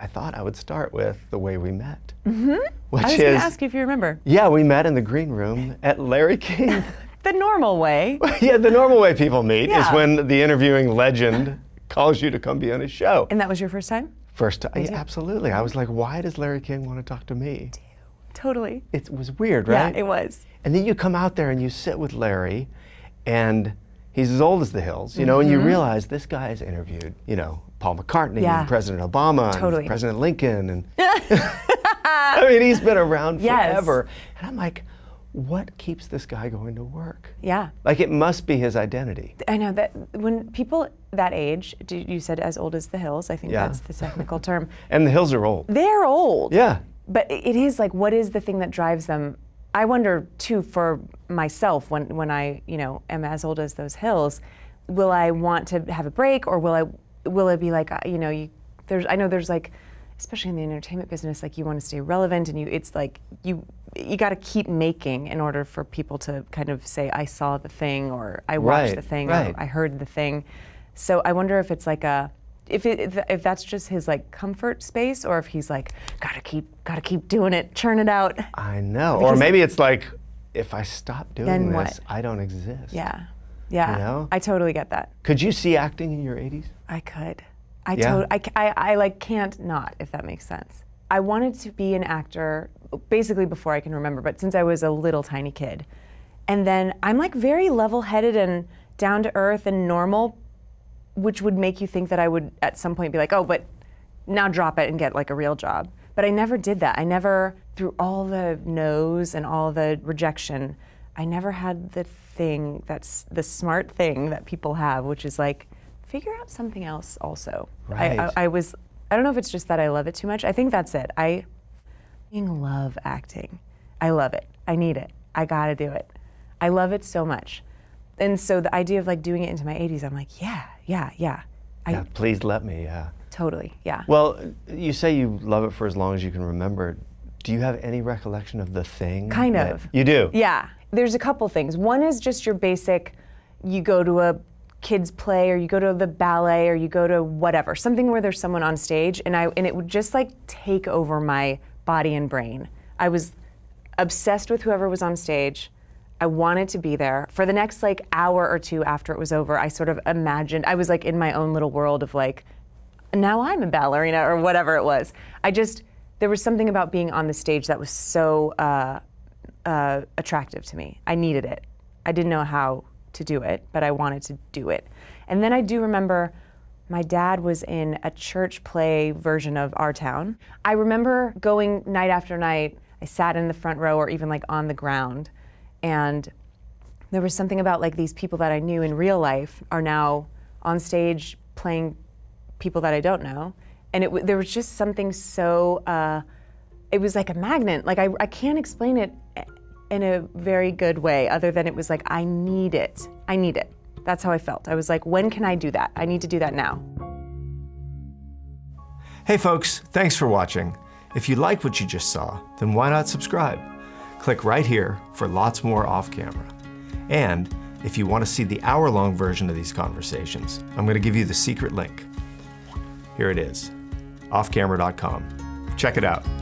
I thought I would start with the way we met. Mm -hmm. Which I was going to ask you if you remember. Yeah, we met in the green room at Larry King. the normal way. yeah, the normal way people meet yeah. is when the interviewing legend calls you to come be on his show. And that was your first time? First time. Yeah, absolutely. I was like, why does Larry King want to talk to me? Totally. It was weird, right? Yeah, it was. And then you come out there and you sit with Larry, and he's as old as the hills, you know, mm -hmm. and you mm-hmm. realize this guy has interviewed, you know, Paul McCartney yeah. and President Obama totally. and President Lincoln and I mean he's been around yes. forever. And I'm like, what keeps this guy going to work? Yeah. Like it must be his identity. I know that when people that age, you said as old as the hills, I think yeah. that's the technical term. and the hills are old. They're old. Yeah. But it is like what is the thing that drives them? I wonder too for myself when when I, you know, am as old as those hills, will I want to have a break or will I will it be like uh, you know you there's I know there's like especially in the entertainment business like you want to stay relevant and you it's like you you got to keep making in order for people to kind of say I saw the thing or I watched right, the thing right. or I heard the thing. So I wonder if it's like a if it, if that's just his like comfort space or if he's like gotta keep gotta keep doing it churn it out. I know. Because or maybe it's like if I stop doing this, what? I don't exist. Yeah. Yeah. You know? I totally get that. Could you see acting in your 80s? I could. I, yeah. I, I, I like can't not, if that makes sense. I wanted to be an actor basically before I can remember, but since I was a little tiny kid. And then I'm like very level headed and down to earth and normal, which would make you think that I would at some point be like, oh, but now drop it and get like a real job. But I never did that. I never, through all the no's and all the rejection, I never had the thing that's the smart thing that people have, which is like, figure out something else also. Right. I, I, I was, I don't know if it's just that I love it too much. I think that's it. I love acting. I love it. I need it. I gotta do it. I love it so much. And so the idea of like doing it into my 80s, I'm like, yeah, yeah, yeah. I, yeah please let me, yeah. Totally, yeah. Well, you say you love it for as long as you can remember. Do you have any recollection of the thing? Kind of. You do? Yeah. There's a couple things. One is just your basic, you go to a kids play or you go to the ballet or you go to whatever, something where there's someone on stage and I and it would just like take over my body and brain. I was obsessed with whoever was on stage. I wanted to be there. For the next like hour or two after it was over, I sort of imagined I was like in my own little world of like now I'm a ballerina or whatever it was. I just there was something about being on the stage that was so uh, uh, attractive to me. I needed it. I didn't know how to do it, but I wanted to do it. And then I do remember my dad was in a church play version of Our Town. I remember going night after night. I sat in the front row or even like on the ground. And there was something about like these people that I knew in real life are now on stage playing people that I don't know and it there was just something so. Uh, it was like a magnet. Like I, I can't explain it eh, in a very good way, other than it was like I need it. I need it. That's how I felt. I was like, when can I do that? I need to do that now. Hey folks, thanks for watching. If you like what you just saw, then why not subscribe? Click right here for lots more off camera. And if you want to see the hour long version of these conversations, I'm going to give you the secret link. Here it is offcamera.com. Check it out.